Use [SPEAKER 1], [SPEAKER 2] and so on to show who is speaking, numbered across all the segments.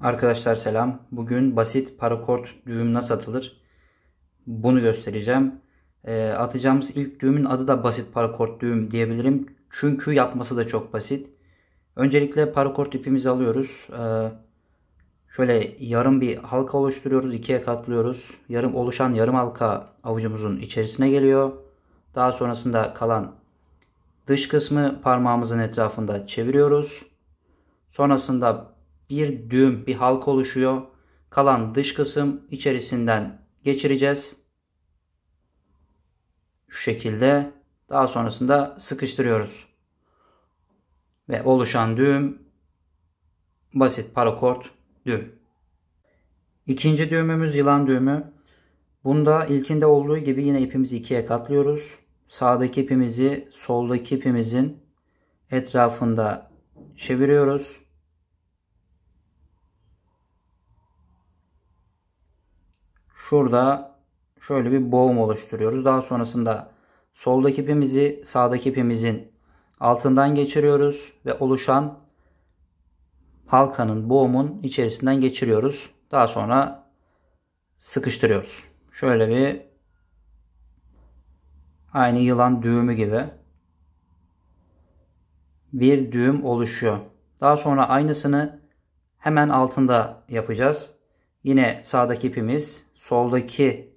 [SPEAKER 1] Arkadaşlar selam. Bugün basit parakort düğüm nasıl atılır? Bunu göstereceğim. E, atacağımız ilk düğümün adı da basit parakort düğüm diyebilirim. Çünkü yapması da çok basit. Öncelikle parakort ipimizi alıyoruz. E, şöyle yarım bir halka oluşturuyoruz. ikiye katlıyoruz. Yarım oluşan yarım halka avucumuzun içerisine geliyor. Daha sonrasında kalan dış kısmı parmağımızın etrafında çeviriyoruz. Sonrasında bir düğüm, bir halk oluşuyor. Kalan dış kısım içerisinden geçireceğiz. Şu şekilde. Daha sonrasında sıkıştırıyoruz. Ve oluşan düğüm basit parakort düğüm. İkinci düğümümüz yılan düğümü. Bunda ilkinde olduğu gibi yine ipimizi ikiye katlıyoruz. Sağdaki ipimizi soldaki ipimizin etrafında çeviriyoruz. Şurada şöyle bir boğum oluşturuyoruz. Daha sonrasında soldaki ipimizi sağdaki ipimizin altından geçiriyoruz ve oluşan halkanın boğumun içerisinden geçiriyoruz. Daha sonra sıkıştırıyoruz. Şöyle bir aynı yılan düğümü gibi bir düğüm oluşuyor. Daha sonra aynısını hemen altında yapacağız. Yine sağdaki ipimiz soldaki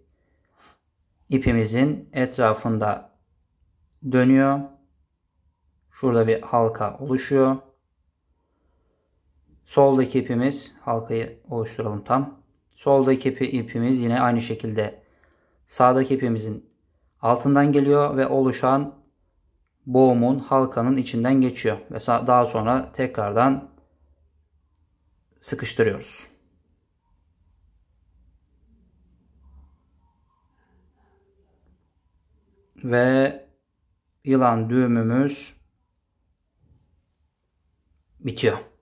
[SPEAKER 1] ipimizin etrafında dönüyor. Şurada bir halka oluşuyor. Soldaki ipimiz halkayı oluşturalım tam. Soldaki ipi, ipimiz yine aynı şekilde sağdaki ipimizin altından geliyor ve oluşan boğumun halkanın içinden geçiyor. Ve daha sonra tekrardan sıkıştırıyoruz. ve yılan düğümümüz bitiyor.